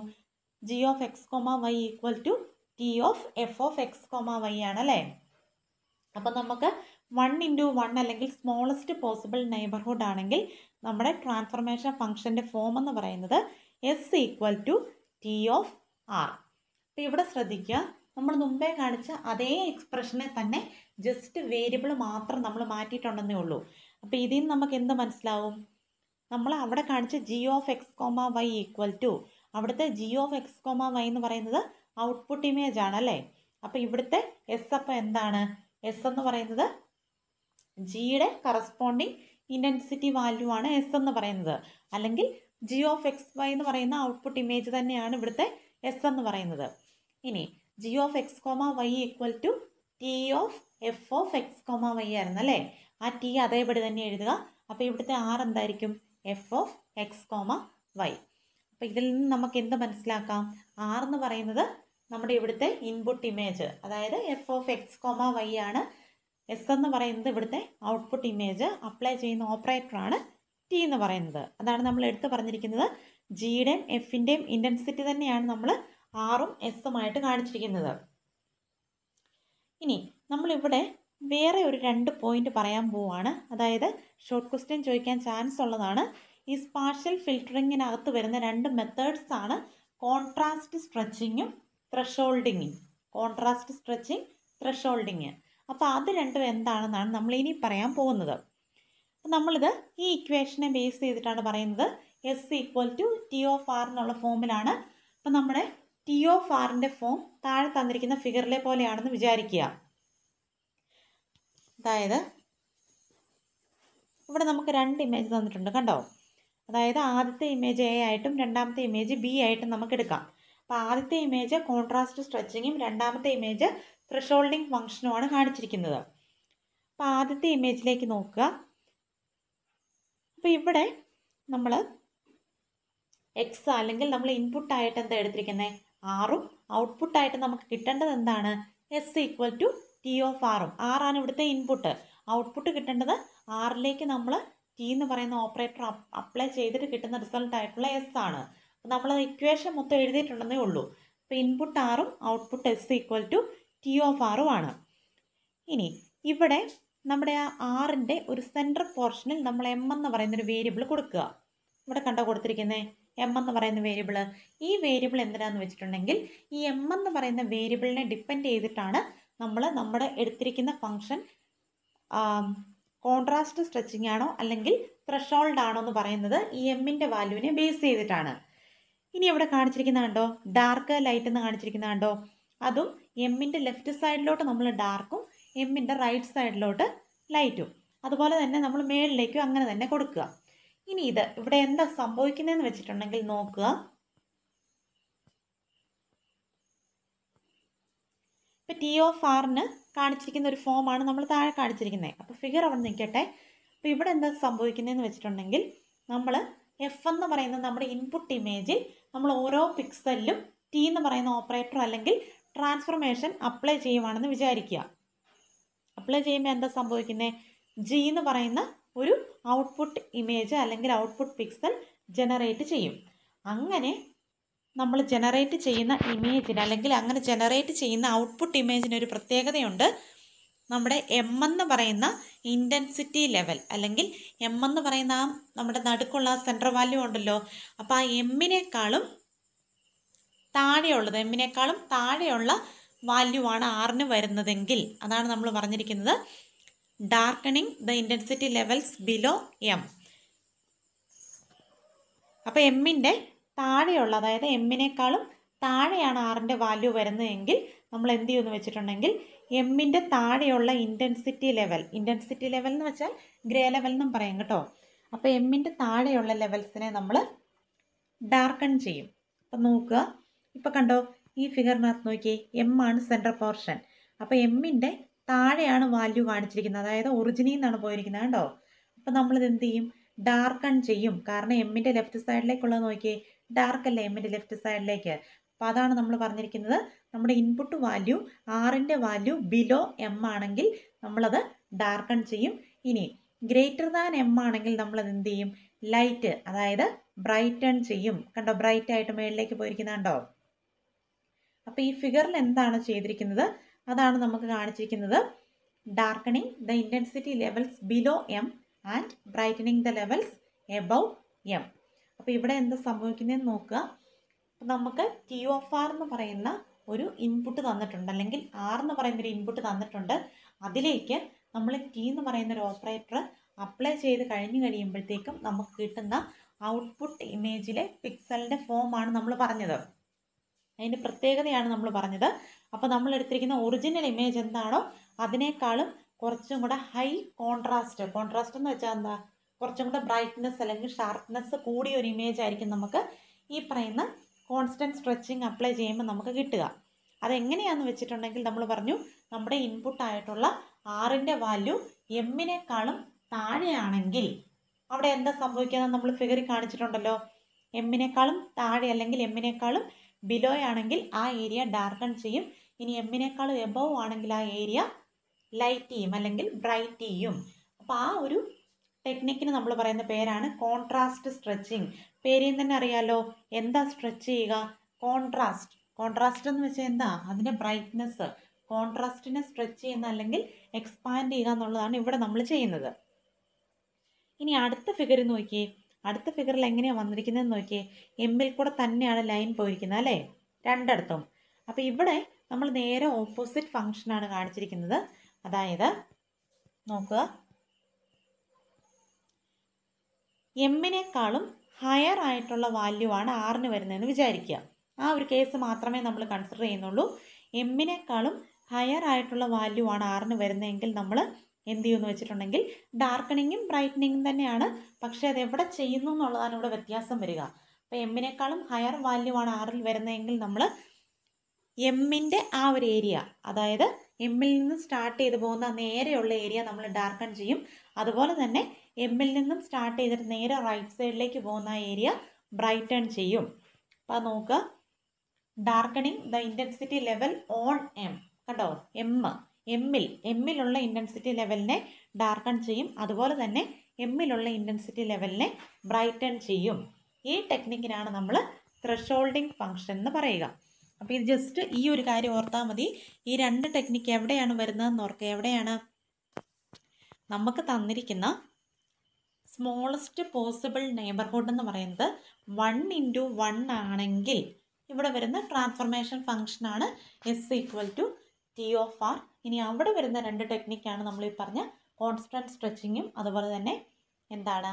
g of X comma y equal to T of f of X comma y ആണല്ലേ അപ്പം നമുക്ക് വൺ ഇൻറ്റു വൺ അല്ലെങ്കിൽ സ്മോളസ്റ്റ് പോസിബിൾ നെയ്ബർഹുഡ് ആണെങ്കിൽ നമ്മുടെ ട്രാൻസ്ഫർമേഷൻ ഫംഗ്ഷൻ്റെ ഫോം എന്ന് പറയുന്നത് S equal to T of r അപ്പം ഇവിടെ ശ്രദ്ധിക്കുക നമ്മൾ മുമ്പേ കാണിച്ച അതേ എക്സ്പ്രഷനെ തന്നെ ജസ്റ്റ് വേരിയബിൾ മാത്രം നമ്മൾ മാറ്റിയിട്ടുണ്ടെന്നേ ഉള്ളൂ അപ്പോൾ ഇതിൽ നിന്ന് നമുക്ക് എന്ത് മനസ്സിലാവും നമ്മൾ അവിടെ കാണിച്ച g of X comma y equal to അവിടുത്തെ g of X comma y എന്ന് പറയുന്നത് ഔട്ട്പുട്ട് ഇമേജ് ആണ് അല്ലേ അപ്പോൾ ഇവിടുത്തെ എസ് അപ്പം എന്താണ് എസ് എന്ന് പറയുന്നത് ജിയുടെ കറസ്പോണ്ടിങ് ഇൻറ്റൻസിറ്റി വാല്യൂ ആണ് എസ് എന്ന് പറയുന്നത് അല്ലെങ്കിൽ ജി ഓഫ് എക്സ് വൈ എന്ന് പറയുന്ന ഔട്ട്പുട്ട് ഇമേജ് തന്നെയാണ് ഇവിടുത്തെ എസ് എന്ന് പറയുന്നത് ഇനി g of X comma y equal to T of f of X comma y ആയിരുന്നു അല്ലേ ആ ടി അതേപടി തന്നെ എഴുതുക അപ്പോൾ ഇവിടുത്തെ ആർ എന്തായിരിക്കും f of X comma y അപ്പോൾ ഇതിൽ നിന്ന് നമുക്ക് എന്ത് മനസ്സിലാക്കാം ആർ എന്ന് പറയുന്നത് നമ്മുടെ ഇവിടുത്തെ ഇൻപുട്ട് ഇമേജ് അതായത് F of X comma Y ആണ് എസ് എന്ന് പറയുന്നത് ഇവിടുത്തെ ഔട്ട്പുട്ട് ഇമേജ് അപ്ലൈ ചെയ്യുന്ന ഓപ്പറേറ്ററാണ് ടി എന്ന് പറയുന്നത് അതാണ് നമ്മൾ എടുത്ത് പറഞ്ഞിരിക്കുന്നത് ജിയുടെയും എഫിൻ്റെയും ഇൻറ്റൻസിറ്റി തന്നെയാണ് നമ്മൾ ആറും ആയിട്ട് കാണിച്ചിരിക്കുന്നത് ഇനി നമ്മളിവിടെ വേറെ ഒരു രണ്ട് പോയിന്റ് പറയാൻ പോവാണ് അതായത് ഷോർട്ട് ക്വസ്റ്റ്യൻ ചോദിക്കാൻ ചാൻസ് ഉള്ളതാണ് ഈ സ്പാർഷ്യൽ ഫിൽറ്ററിങ്ങിനകത്ത് വരുന്ന രണ്ട് മെത്തേഡ്സ് ആണ് കോൺട്രാസ്റ്റ് സ്ട്രെച്ചിങ്ങും ത്രഷോൾഡിങ്ങും കോൺട്രാസ്റ്റ് സ്ട്രെച്ചിങ് ത്രഷോൾഡിങ് അപ്പോൾ അത് രണ്ടും എന്താണെന്നാണ് നമ്മൾ ഇനി പറയാൻ പോകുന്നത് നമ്മളിത് ഈ ഇക്വേഷനെ ബേസ് ചെയ്തിട്ടാണ് പറയുന്നത് S equal to T of R എന്നുള്ള ഫോമിലാണ് അപ്പം നമ്മുടെ ടി ഒ ഫാറിൻ്റെ ഫോം താഴെ തന്നിരിക്കുന്ന ഫിഗറിലെ പോലെയാണെന്ന് വിചാരിക്കുക അതായത് ഇവിടെ നമുക്ക് രണ്ട് ഇമേജ് തന്നിട്ടുണ്ട് കണ്ടോ അതായത് ആദ്യത്തെ ഇമേജ് എ ആയിട്ടും രണ്ടാമത്തെ ഇമേജ് ബി ആയിട്ടും നമുക്ക് എടുക്കാം അപ്പോൾ ആദ്യത്തെ ഇമേജ് കോൺട്രാസ്റ്റ് സ്ട്രെച്ചിങ്ങും രണ്ടാമത്തെ ഇമേജ് ത്രിഷോൾഡിങ് ഫങ്ഷനുമാണ് കാണിച്ചിരിക്കുന്നത് അപ്പോൾ ആദ്യത്തെ ഇമേജിലേക്ക് നോക്കുക അപ്പോൾ ഇവിടെ നമ്മൾ എക്സ് അല്ലെങ്കിൽ നമ്മൾ ഇൻപുട്ടായിട്ട് എന്താ എടുത്തിരിക്കുന്നത് ആറും ഔട്ട്പുട്ട് ആയിട്ട് നമുക്ക് കിട്ടേണ്ടത് എന്താണ് S equal to T of ആറും ആറാണ് ഇവിടുത്തെ ഇൻപുട്ട് ഔട്ട്പുട്ട് കിട്ടേണ്ടത് ആറിലേക്ക് നമ്മൾ ടി എന്ന് പറയുന്ന ഓപ്പറേറ്റർ അപ്ലൈ ചെയ്തിട്ട് കിട്ടുന്ന റിസൾട്ട് ആയിട്ടുള്ള എസ് ആണ് അപ്പോൾ നമ്മൾ ഇക്വേഷൻ മൊത്തം എഴുതിയിട്ടുണ്ടെന്നേ ഉള്ളൂ അപ്പോൾ ഇൻപുട്ട് ആറും output S equal to T of ആറും ആണ് ഇനി ഇവിടെ നമ്മുടെ ആ ആറിൻ്റെ ഒരു സെൻട്രൽ പോർഷനിൽ നമ്മൾ എം എന്ന് പറയുന്നൊരു വേരിയബിൾ കൊടുക്കുക ഇവിടെ കണ്ടോ കൊടുത്തിരിക്കുന്നത് എം എന്ന് പറയുന്ന വേരിയബിൾ ഈ വേരിയബിൾ എന്തിനാന്ന് വെച്ചിട്ടുണ്ടെങ്കിൽ ഈ എം എന്ന് പറയുന്ന വേരിയബിളിനെ ഡിപ്പെൻഡ് ചെയ്തിട്ടാണ് നമ്മൾ നമ്മുടെ എടുത്തിരിക്കുന്ന ഫംഗ്ഷൻ കോൺട്രാസ്റ്റ് സ്ട്രെച്ചിങ് ആണോ അല്ലെങ്കിൽ ത്രഷോൾഡ് ആണോ എന്ന് പറയുന്നത് ഈ എമ്മിൻ്റെ വാല്യൂവിനെ ബേസ് ചെയ്തിട്ടാണ് ഇനി ഇവിടെ കാണിച്ചിരിക്കുന്ന കണ്ടോ ഡാർക്ക് ലൈറ്റ് എന്ന് കാണിച്ചിരിക്കുന്ന കണ്ടോ അതും എമ്മിൻ്റെ ലെഫ്റ്റ് സൈഡിലോട്ട് നമ്മൾ ഡാർക്കും എമ്മിൻ്റെ റൈറ്റ് സൈഡിലോട്ട് ലൈറ്റും അതുപോലെ തന്നെ നമ്മൾ മേളിലേക്കും അങ്ങനെ തന്നെ കൊടുക്കുക ഇനി ഇത് ഇവിടെ എന്താ സംഭവിക്കുന്നതെന്ന് വെച്ചിട്ടുണ്ടെങ്കിൽ നോക്കുക ഇപ്പോൾ ടി ഓഫ് ഫാറിന് കാണിച്ചിരിക്കുന്ന ഒരു ഫോമാണ് നമ്മൾ താഴെ കാണിച്ചിരിക്കുന്നത് അപ്പോൾ ഫിഗർ അവിടെ നിൽക്കട്ടെ അപ്പോൾ ഇവിടെ എന്താ സംഭവിക്കുന്നതെന്ന് വെച്ചിട്ടുണ്ടെങ്കിൽ നമ്മൾ എഫ് എന്ന് പറയുന്ന നമ്മുടെ ഇൻപുട്ട് ഇമേജിൽ നമ്മൾ ഓരോ പിക്സലിലും ടി എന്ന് പറയുന്ന ഓപ്പറേറ്റർ അല്ലെങ്കിൽ ട്രാൻസ്ഫർമേഷൻ അപ്ലൈ ചെയ്യുവാണെന്ന് വിചാരിക്കുക അപ്ലൈ ചെയ്യുമ്പോൾ എന്താ സംഭവിക്കുന്നത് ജി എന്ന് പറയുന്ന ഒരു ഔട്ട്പുട്ട് ഇമേജ് അല്ലെങ്കിൽ ഔട്ട്പുട്ട് പിക്സൽ ജനറേറ്റ് ചെയ്യും അങ്ങനെ നമ്മൾ ജനറേറ്റ് ചെയ്യുന്ന ഇമേജിന് അല്ലെങ്കിൽ അങ്ങനെ ജനറേറ്റ് ചെയ്യുന്ന ഔട്ട്പുട്ട് ഇമേജിന് ഒരു പ്രത്യേകതയുണ്ട് നമ്മുടെ എം എന്ന് പറയുന്ന ഇൻറ്റൻസിറ്റി ലെവൽ അല്ലെങ്കിൽ എം എന്ന് പറയുന്ന ആ നമ്മുടെ നടുക്കുള്ള സെൻട്രൽ വാല്യൂ ഉണ്ടല്ലോ അപ്പോൾ ആ എമ്മിനേക്കാളും താഴെയുള്ളത് എമ്മിനേക്കാളും താഴെയുള്ള വാല്യൂ ആണ് ആറിന് വരുന്നതെങ്കിൽ അതാണ് നമ്മൾ പറഞ്ഞിരിക്കുന്നത് darkening the intensity levels below M അപ്പോൾ എമ്മിൻ്റെ താഴെയുള്ള അതായത് എമ്മിനേക്കാളും താഴെയാണ് ആറിൻ്റെ വാല്യൂ വരുന്നതെങ്കിൽ നമ്മൾ എന്ത് ചെയ്യുമെന്ന് വെച്ചിട്ടുണ്ടെങ്കിൽ എമ്മിൻ്റെ താഴെയുള്ള ഇൻറ്റൻസിറ്റി ലെവൽ ഇൻറ്റൻസിറ്റി ലെവൽ എന്ന് വെച്ചാൽ ഗ്രേ ലെവൽ എന്നും പറയും കേട്ടോ അപ്പോൾ എമ്മിൻ്റെ താഴെയുള്ള ലെവൽസിനെ നമ്മൾ ഡാർക്കൺ ചെയ്യും അപ്പം നോക്കുക ഇപ്പം കണ്ടോ ഈ ഫിഗറിനകത്ത് നോക്കിയേ എം ആണ് സെൻട്രൽ പോർഷൻ അപ്പോൾ എമ്മിൻ്റെ താഴെയാണ് വാല്യൂ കാണിച്ചിരിക്കുന്നത് അതായത് ഒറിജിനിൽ നിന്നാണ് പോയിരിക്കുന്നത് കേട്ടോ അപ്പം നമ്മളിത് എന്ത് ചെയ്യും ഡാർക്ക് ചെയ്യും കാരണം എമ്മിൻ്റെ ലെഫ്റ്റ് സൈഡിലേക്കുള്ള നോക്കിയേ ഡാർക്ക് അല്ലേ എമ്മിൻ്റെ ലെഫ്റ്റ് സൈഡിലേക്ക് അപ്പോൾ അതാണ് നമ്മൾ പറഞ്ഞിരിക്കുന്നത് നമ്മുടെ ഇൻപുട്ട് വാല്യൂ ആറിൻ്റെ വാല്യൂ ബിലോ എം ആണെങ്കിൽ നമ്മളത് ഡാർക്കൺ ചെയ്യും ഇനി ഗ്രേറ്റർ ദാൻ എം ആണെങ്കിൽ നമ്മളത് എന്ത് ചെയ്യും ലൈറ്റ് അതായത് ബ്രൈറ്റൺ ചെയ്യും കണ്ടോ ബ്രൈറ്റ് ആയിട്ട് മേളിലേക്ക് പോയിരിക്കുന്നുണ്ടോ അപ്പോൾ ഈ ഫിഗറിൽ എന്താണ് ചെയ്തിരിക്കുന്നത് അതാണ് നമുക്ക് കാണിച്ചിരിക്കുന്നത് darkening the intensity levels below M and brightening the levels above M അപ്പോൾ ഇവിടെ എന്താ സംഭവിക്കുന്നതെന്ന് നോക്കുക നമുക്ക് ടി ഓഫ് ആർ എന്ന് പറയുന്ന ഒരു ഇൻപുട്ട് തന്നിട്ടുണ്ട് അല്ലെങ്കിൽ ആർ എന്ന് പറയുന്ന ഒരു ഇൻപുട്ട് തന്നിട്ടുണ്ട് അതിലേക്ക് നമ്മൾ ടി എന്ന് പറയുന്ന ഒരു ഓപ്പറേറ്റർ അപ്ലൈ ചെയ്ത് കഴിഞ്ഞു കഴിയുമ്പോഴത്തേക്കും നമുക്ക് കിട്ടുന്ന ഔട്ട്പുട്ട് ഇമേജിലെ പിക്സലിൻ്റെ ഫോമാണ് നമ്മൾ പറഞ്ഞത് അതിൻ്റെ പ്രത്യേകതയാണ് നമ്മൾ പറഞ്ഞത് അപ്പോൾ നമ്മൾ എടുത്തിരിക്കുന്ന ഒറിജിനൽ ഇമേജ് എന്താണോ അതിനേക്കാളും കുറച്ചും കൂടെ ഹൈ കോൺട്രാസ്റ്റ് കോൺട്രാസ്റ്റ് എന്ന് വെച്ചാൽ എന്താ കുറച്ചും കൂടെ ബ്രൈറ്റ്നെസ് അല്ലെങ്കിൽ ഷാർപ്നെസ് കൂടിയ ഒരു ഇമേജ് ആയിരിക്കും നമുക്ക് ഈ പറയുന്ന കോൺസ്റ്റൻറ്റ് സ്ട്രെച്ചിങ് അപ്ലൈ ചെയ്യുമ്പോൾ നമുക്ക് കിട്ടുക അതെങ്ങനെയാണെന്ന് വെച്ചിട്ടുണ്ടെങ്കിൽ നമ്മൾ പറഞ്ഞു നമ്മുടെ ഇൻപുട്ടായിട്ടുള്ള ആറിൻ്റെ വാല്യൂ എമ്മിനേക്കാളും താഴെയാണെങ്കിൽ അവിടെ എന്താ സംഭവിക്കുക നമ്മൾ ഫിഗറി കാണിച്ചിട്ടുണ്ടല്ലോ എമ്മിനേക്കാളും താഴെ അല്ലെങ്കിൽ എമ്മിനേക്കാളും ബിലോ ആണെങ്കിൽ ആ ഏരിയ ഡാർക്കൺ ചെയ്യും ഇനി എമ്മിനേക്കാൾ എബവ് ആണെങ്കിൽ ആ ഏരിയ ലൈറ്റ് ചെയ്യും അല്ലെങ്കിൽ ബ്രൈറ്റ് ചെയ്യും അപ്പോൾ ആ ഒരു ടെക്നിക്കിന് നമ്മൾ പറയുന്ന പേരാണ് കോൺട്രാസ്റ്റ് സ്ട്രെച്ചിങ് പേരെയും തന്നെ അറിയാലോ എന്താ സ്ട്രെച്ച് ചെയ്യുക കോൺട്രാസ്റ്റ് കോൺട്രാസ്റ്റ് എന്ന് വെച്ചാൽ എന്താ അതിൻ്റെ ബ്രൈറ്റ്നെസ് കോൺട്രാസ്റ്റിനെ സ്ട്രെച്ച് ചെയ്യുന്ന അല്ലെങ്കിൽ എക്സ്പാൻഡ് ചെയ്യുക എന്നുള്ളതാണ് ഇവിടെ നമ്മൾ ചെയ്യുന്നത് ഇനി അടുത്ത ഫിഗർ നോക്കിയേ അടുത്ത ഫിഗറിൽ എങ്ങനെയാണ് വന്നിരിക്കുന്നതെന്ന് നോക്കിയേ എമ്മിൽ കൂടെ തന്നെയാണ് ലൈൻ പോയിരിക്കുന്നത് അല്ലേ രണ്ടിടത്തും അപ്പോൾ ഇവിടെ നമ്മൾ നേരെ ഓപ്പോസിറ്റ് ഫങ്ഷനാണ് കാണിച്ചിരിക്കുന്നത് അതായത് നോക്കുക എമ്മിനേക്കാളും ഹയർ ആയിട്ടുള്ള വാല്യൂ ആണ് ആറിന് വരുന്നതെന്ന് വിചാരിക്കുക ആ ഒരു കേസ് മാത്രമേ നമ്മൾ കൺസിഡർ ചെയ്യുന്നുള്ളൂ എമ്മിനേക്കാളും ഹയർ ആയിട്ടുള്ള വാല്യൂ ആണ് ആറിന് വരുന്നതെങ്കിൽ നമ്മൾ എന്ത് ചെയ്യുമെന്ന് വെച്ചിട്ടുണ്ടെങ്കിൽ ഡാർക്കണിങ്ങും ബ്രൈറ്റനിങ്ങും തന്നെയാണ് പക്ഷേ അത് എവിടെ ചെയ്യുന്നു എന്നുള്ളതാണ് ഇവിടെ വ്യത്യാസം വരിക അപ്പോൾ എമ്മിനേക്കാളും ഹയർ വാല്യൂ ആണ് ആറിൽ വരുന്നതെങ്കിൽ നമ്മൾ എമ്മിൻ്റെ ആ ഒരു ഏരിയ അതായത് എമ്മിൽ നിന്ന് സ്റ്റാർട്ട് ചെയ്തു പോകുന്ന നേരെയുള്ള ഏരിയ നമ്മൾ ഡാർക്കൺ ചെയ്യും അതുപോലെ തന്നെ എമ്മിൽ നിന്നും സ്റ്റാർട്ട് ചെയ്തിട്ട് നേരെ റൈറ്റ് സൈഡിലേക്ക് പോകുന്ന ഏരിയ ബ്രൈറ്റൺ ചെയ്യും അപ്പോൾ നോക്കുക darkening the intensity level on M കണ്ടോ എം എമ്മിൽ എമ്മിലുള്ള ഇൻറ്റൻസിറ്റി ലെവലിനെ ഡാർക്കൺ ചെയ്യും അതുപോലെ തന്നെ എമ്മിലുള്ള ഇൻറ്റൻസിറ്റി ലെവലിനെ ബ്രൈറ്റൺ ചെയ്യും ഈ ടെക്നിക്കിനാണ് നമ്മൾ ത്രഷോൾഡിംഗ് ഫങ്ഷൻ എന്ന് പറയുക അപ്പോൾ ഇത് ജസ്റ്റ് ഈ ഒരു കാര്യം ഓർത്താൽ മതി ഈ രണ്ട് ടെക്നിക്ക് എവിടെയാണ് വരുന്നതെന്ന് ഓർക്കുക എവിടെയാണ് നമുക്ക് തന്നിരിക്കുന്ന സ്മോളസ്റ്റ് പോസിബിൾ നെയബർഹുഡ് എന്ന് പറയുന്നത് വൺ ഇൻറ്റു വൺ ആണെങ്കിൽ ഇവിടെ വരുന്ന ട്രാൻസ്ഫർമേഷൻ ഫങ്ഷനാണ് S equal to T of R ഇനി അവിടെ വരുന്ന രണ്ട് ടെക്നിക്കാണ് നമ്മൾ ഈ പറഞ്ഞ കോൺസ്റ്റൻറ്റ് സ്ട്രെച്ചിങ്ങും അതുപോലെ തന്നെ എന്താണ്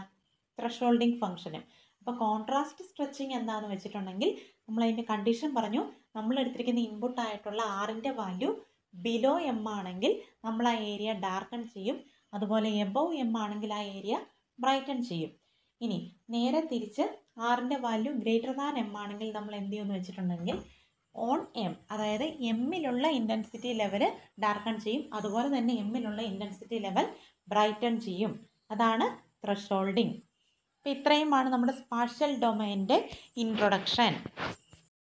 ത്രഷോൾഡിങ് ഫംഗ്ഷനും അപ്പോൾ കോൺട്രാസ്റ്റ് സ്ട്രെച്ചിങ് എന്താണെന്ന് വെച്ചിട്ടുണ്ടെങ്കിൽ നമ്മൾ അതിൻ്റെ കണ്ടീഷൻ പറഞ്ഞു നമ്മൾ എടുത്തിരിക്കുന്ന ഇൻപുട്ട് ആയിട്ടുള്ള ആറിൻ്റെ വാല്യൂ ബിലോ എം ആണെങ്കിൽ നമ്മൾ ആ ഏരിയ ഡാർക്കൺ ചെയ്യും അതുപോലെ എബവ് എം ആണെങ്കിൽ ആ ഏരിയ ബ്രൈറ്റൺ ചെയ്യും ഇനി നേരെ തിരിച്ച് ആറിൻ്റെ വാല്യൂ ഗ്രേറ്റർ ദാൻ എം ആണെങ്കിൽ നമ്മൾ എന്ത് ചെയ്യുമെന്ന് വെച്ചിട്ടുണ്ടെങ്കിൽ ഓൺ എം അതായത് എമ്മിലുള്ള ഇൻറ്റൻസിറ്റി ലെവൽ ഡാർക്കൺ ചെയ്യും അതുപോലെ തന്നെ എമ്മിലുള്ള ഇൻറ്റൻസിറ്റി ലെവൽ ബ്രൈറ്റൺ ചെയ്യും അതാണ് ത്രഷോൾഡിങ് അപ്പോൾ ഇത്രയുമാണ് നമ്മുടെ സ്പാഷ്യൽ ഡൊമൈൻ്റെ ഇൻട്രൊഡക്ഷൻ